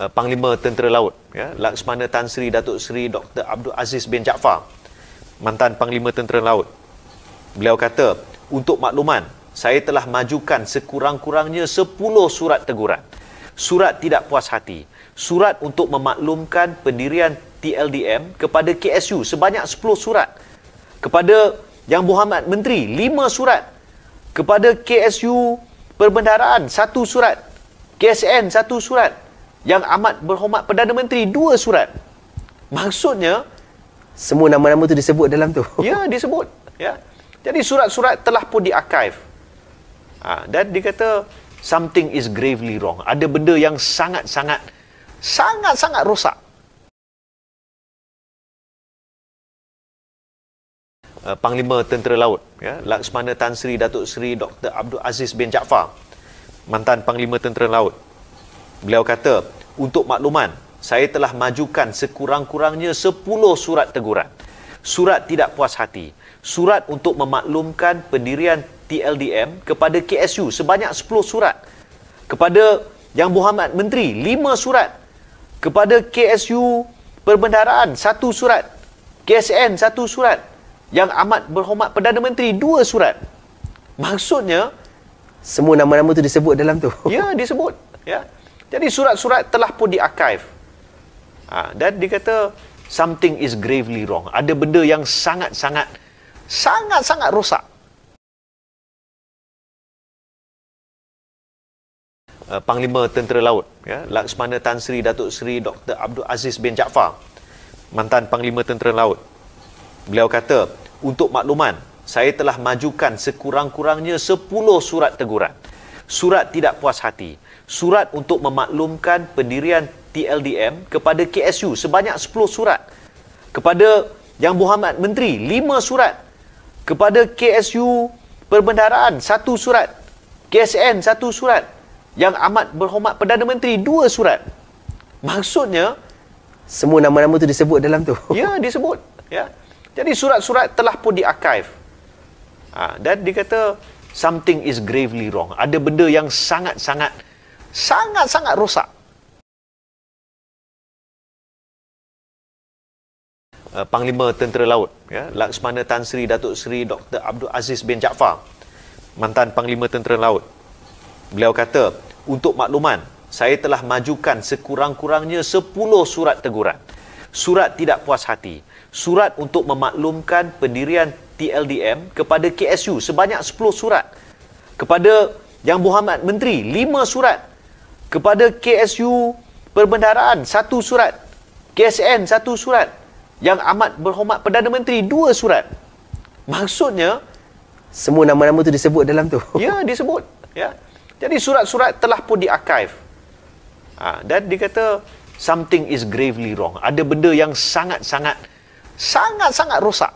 uh, panglima tentera laut ya Laksmana Tan Sri Datuk Sri Dr Abdul Aziz bin Jaafar mantan panglima tentera laut beliau kata untuk makluman saya telah majukan sekurang-kurangnya 10 surat teguran surat tidak puas hati surat untuk memaklumkan pendirian TLDM kepada KSU sebanyak 10 surat kepada Yang Muhammad Menteri 5 surat kepada KSU Perbendaharaan satu surat KSN satu surat yang amat berhormat Perdana Menteri dua surat. Maksudnya semua nama-nama tu disebut dalam tu. Ya, disebut. Ya. Jadi surat-surat telah pun diakif. Ha, dan dikata something is gravely wrong. Ada benda yang sangat-sangat sangat-sangat rosak. Eh, Panglima Tentera Laut, ya, Laksmana Tan Sri Datuk Sri Dr. Abdul Aziz bin Jaafar, mantan Panglima Tentera Laut. Beliau kata, untuk makluman, saya telah majukan sekurang-kurangnya 10 surat teguran. Surat tidak puas hati. Surat untuk memaklumkan pendirian TLDM kepada KSU sebanyak 10 surat. Kepada Yang Muhammad Menteri, 5 surat. Kepada KSU Perbendaharaan, 1 surat. KSN, 1 surat. Yang Amat Berhormat Perdana Menteri, 2 surat. Maksudnya, semua nama-nama tu disebut dalam tu. Ya, disebut. Ya, jadi surat-surat telah pun diarkaif. Ha, dan dia kata something is gravely wrong. Ada benda yang sangat-sangat sangat-sangat rosak. Uh, Panglima Tentera Laut ya Laksmana Tan Sri Datuk Sri Dr Abdul Aziz bin Jaafar mantan Panglima Tentera Laut. Beliau kata, "Untuk makluman, saya telah majukan sekurang-kurangnya 10 surat teguran." surat tidak puas hati surat untuk memaklumkan pendirian TLDM kepada KSU sebanyak 10 surat kepada Yang Muhammad Menteri 5 surat kepada KSU Perbendaharaan 1 surat KSN 1 surat Yang Amat Berhormat Perdana Menteri 2 surat maksudnya semua nama-nama tu disebut dalam tu ya disebut ya jadi surat-surat telah pun diarkive ha, dan dikata something is gravely wrong. Ada benda yang sangat-sangat, sangat-sangat rosak. Uh, Panglima Tentera Laut, ya, Laksmana Tan Sri Datuk Sri Dr. Abdul Aziz bin Jaafar, mantan Panglima Tentera Laut. Beliau kata, untuk makluman, saya telah majukan sekurang-kurangnya 10 surat teguran. Surat tidak puas hati. Surat untuk memaklumkan pendirian TLDM kepada KSU sebanyak 10 surat. Kepada Yang Muhammad Menteri 5 surat. Kepada KSU Perbendaharaan 1 surat. KSN 1 surat. Yang Amat Berhormat Perdana Menteri 2 surat. Maksudnya semua nama-nama tu disebut dalam tu. Ya, disebut. Ya. Jadi surat-surat telah pun diarkaif. Ha, dan dia kata something is gravely wrong. Ada benda yang sangat-sangat sangat-sangat rosak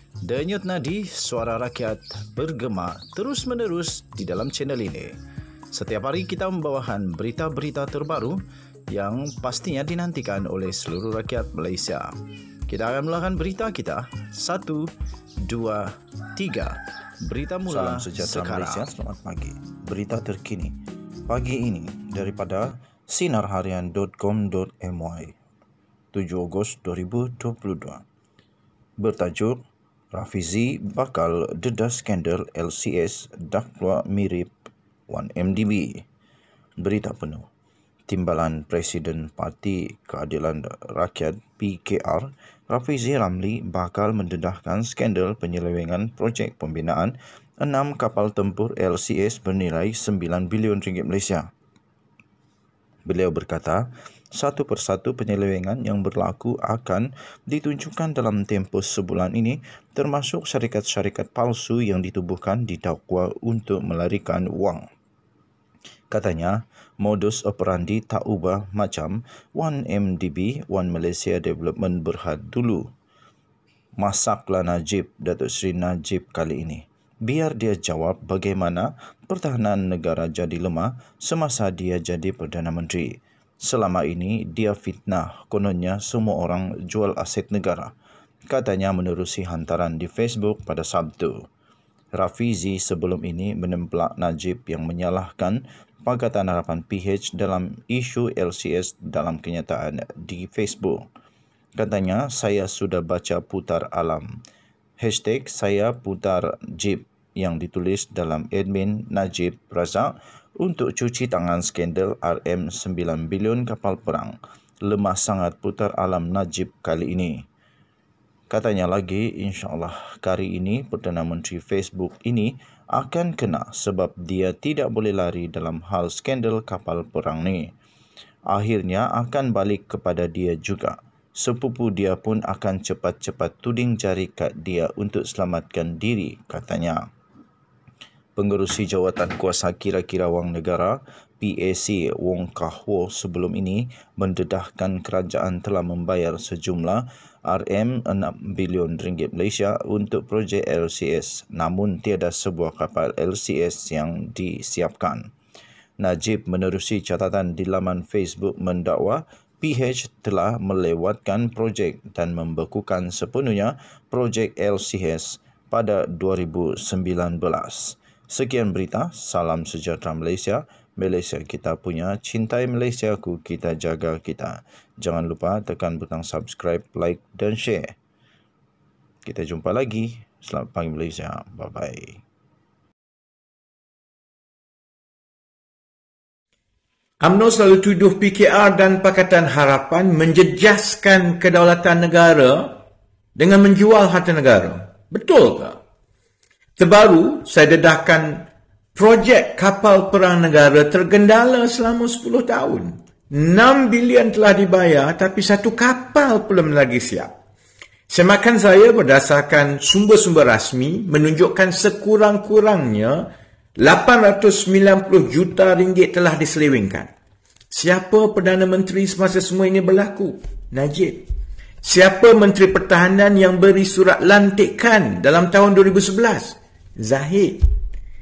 Denyut nadi suara rakyat bergema terus menerus di dalam channel ini. Setiap hari kita membawakan berita-berita terbaru yang pastinya dinantikan oleh seluruh rakyat Malaysia. Kita akan melakukan berita kita satu, dua, tiga. Berita mula sekarang. Malaysia, selamat pagi. Berita terkini pagi ini daripada sinarharian.com.my 7 Ogos 2022 bertajuk Rafizi bakal dedah skandal LCS dakwa mirip 1MDB. Berita penuh. Timbalan Presiden Parti Keadilan Rakyat PKR, Rafizi Ramli bakal mendedahkan skandal penyelewengan projek pembinaan enam kapal tempur LCS bernilai 9 bilion ringgit Malaysia. Beliau berkata, satu persatu penyelewengan yang berlaku akan ditunjukkan dalam tempoh sebulan ini termasuk syarikat-syarikat palsu yang ditubuhkan di dakwa untuk melarikan wang. Katanya, modus operandi tak ubah macam 1MDB, 1 Malaysia Development Berhad dulu. Masaklah Najib, Datuk Seri Najib kali ini. Biar dia jawab bagaimana pertahanan negara jadi lemah semasa dia jadi Perdana Menteri. Selama ini dia fitnah kononnya semua orang jual aset negara. Katanya menerusi hantaran di Facebook pada Sabtu. Rafizi sebelum ini menemplak Najib yang menyalahkan Pakatan Harapan PH dalam isu LCS dalam kenyataan di Facebook. Katanya, saya sudah baca putar alam. Hashtag saya putar jeep yang ditulis dalam admin Najib Razak untuk cuci tangan skandal RM9 bilion kapal perang lemah sangat putar alam Najib kali ini. Katanya lagi, insyaAllah kali ini Perdana Menteri Facebook ini akan kena sebab dia tidak boleh lari dalam hal skandal kapal perang ni. Akhirnya akan balik kepada dia juga. Sepupu dia pun akan cepat-cepat tuding jari kat dia untuk selamatkan diri, katanya. Pengerusi Jawatan Kuasa Kira-Kira Wang Negara PAC Wong Kah Kahwo sebelum ini mendedahkan kerajaan telah membayar sejumlah RM6 bilion ringgit Malaysia untuk projek LCS namun tiada sebuah kapal LCS yang disiapkan. Najib menerusi catatan di laman Facebook mendakwa PH telah melewatkan projek dan membekukan sepenuhnya projek LCS pada 2019. Sekian berita, salam sejahtera Malaysia. Malaysia kita punya, cintai Malaysia aku, kita jaga kita. Jangan lupa tekan butang subscribe, like dan share. Kita jumpa lagi. Selamat pagi Malaysia. Bye-bye. UMNO selalu tuduh PKR dan Pakatan Harapan menjejaskan kedaulatan negara dengan menjual harta negara. Betul ke? Terbaru, saya dedahkan projek kapal perang negara tergendala selama 10 tahun. 6 bilion telah dibayar tapi satu kapal belum lagi siap. Semakan saya berdasarkan sumber-sumber rasmi menunjukkan sekurang-kurangnya 890 juta ringgit telah diselewengkan. Siapa Perdana Menteri semasa semua ini berlaku? Najib. Siapa Menteri Pertahanan yang beri surat lantikan dalam tahun 2011? Zahid.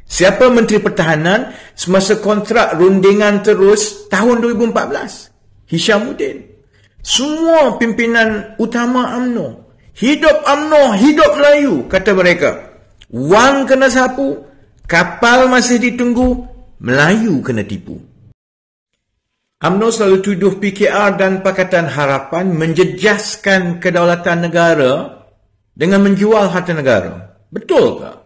Siapa Menteri Pertahanan semasa kontrak rundingan terus tahun 2014? Hisham Udin. Semua pimpinan utama UMNO. Hidup UMNO, hidup Melayu, kata mereka. Wang kena sapu, kapal masih ditunggu, Melayu kena tipu. UMNO selalu tuduh PKR dan Pakatan Harapan menjejaskan kedaulatan negara dengan menjual harta negara. Betul tak?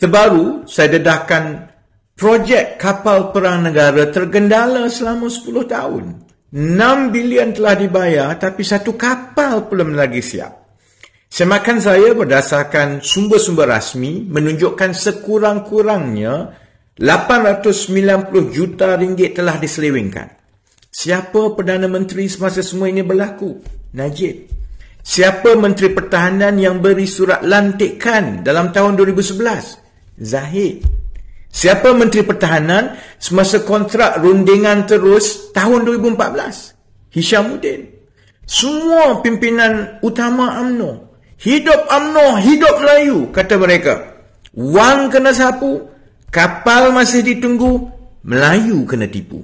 Terbaru, saya dedahkan projek kapal perang negara tergendala selama 10 tahun. 6 bilion telah dibayar tapi satu kapal belum lagi siap. Semakan saya berdasarkan sumber-sumber rasmi menunjukkan sekurang-kurangnya 890 juta ringgit telah diselewengkan. Siapa Perdana Menteri semasa semua ini berlaku? Najib. Siapa Menteri Pertahanan yang beri surat lantikan dalam tahun 2011? Zahid. Siapa Menteri Pertahanan semasa kontrak rundingan terus tahun 2014? Hishamuddin. Semua pimpinan utama Amno Hidup UMNO, hidup Melayu, kata mereka. Wang kena sapu, kapal masih ditunggu, Melayu kena tipu.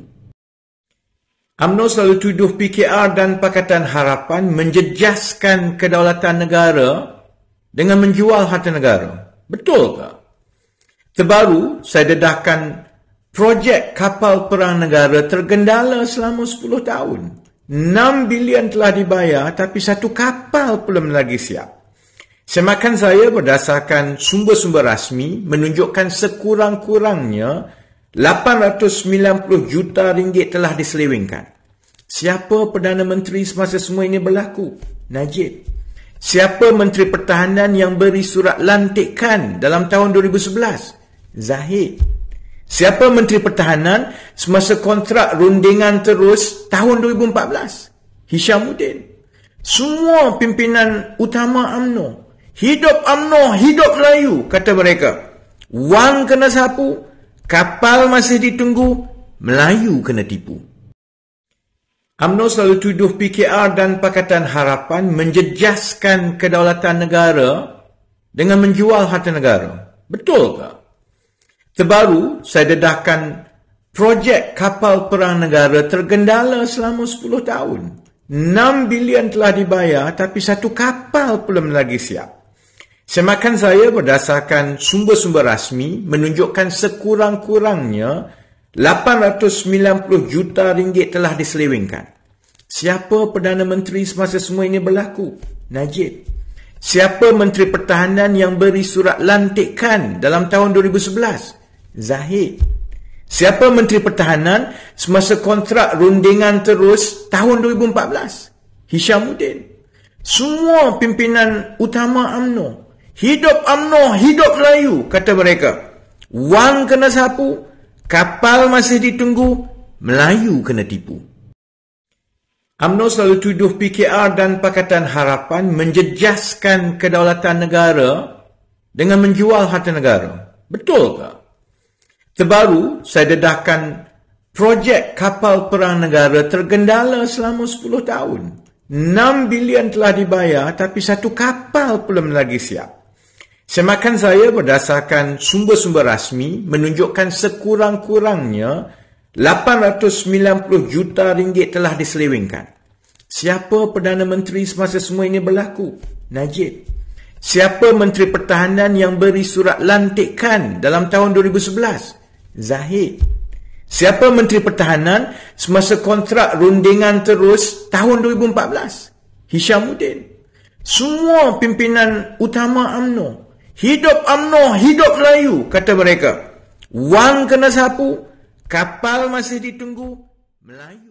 UMNO selalu tuduh PKR dan Pakatan Harapan menjejaskan kedaulatan negara dengan menjual harta negara. Betul tak? Terbaru, saya dedahkan projek kapal perang negara tergendala selama 10 tahun. 6 bilion telah dibayar tapi satu kapal belum lagi siap. Semakan saya berdasarkan sumber-sumber rasmi menunjukkan sekurang-kurangnya 890 juta ringgit telah diselewengkan. Siapa Perdana Menteri semasa semua ini berlaku? Najib. Siapa Menteri Pertahanan yang beri surat lantikan dalam tahun 2011? Zahid. Siapa Menteri Pertahanan semasa kontrak rundingan terus tahun 2014? Hishamuddin. Semua pimpinan utama Amno Hidup UMNO, hidup Melayu, kata mereka. Wang kena sapu, kapal masih ditunggu, Melayu kena tipu. UMNO selalu tuduh PKR dan Pakatan Harapan menjejaskan kedaulatan negara dengan menjual harta negara. Betul tak? Terbaru, saya dedahkan projek kapal perang negara tergendala selama 10 tahun. 6 bilion telah dibayar tapi satu kapal belum lagi siap. Semakan saya berdasarkan sumber-sumber rasmi menunjukkan sekurang-kurangnya 890 juta ringgit telah diselewengkan. Siapa Perdana Menteri semasa semua ini berlaku? Najib. Siapa Menteri Pertahanan yang beri surat lantikan dalam tahun 2011? Zahid. Siapa Menteri Pertahanan semasa kontrak rundingan terus tahun 2014? Hishamuddin. Semua pimpinan utama Amno Hidup UMNO, hidup Melayu, kata mereka. Wang kena sapu, kapal masih ditunggu, Melayu kena tipu. UMNO selalu tuduh PKR dan Pakatan Harapan menjejaskan kedaulatan negara dengan menjual harta negara. Betul tak? Terbaru, saya dedahkan projek kapal perang negara tergendala selama 10 tahun. 6 bilion telah dibayar tapi satu kapal belum lagi siap. Semakan saya berdasarkan sumber-sumber rasmi menunjukkan sekurang-kurangnya 890 juta ringgit telah diselewengkan. Siapa Perdana Menteri semasa semua ini berlaku? Najib. Siapa Menteri Pertahanan yang beri surat lantikan dalam tahun 2011? Zahid. Siapa Menteri Pertahanan semasa kontrak rundingan terus tahun 2014? Hishamuddin. Semua pimpinan utama AMNO Hidup UMNO, hidup Melayu, kata mereka. Wang kena sapu, kapal masih ditunggu, Melayu.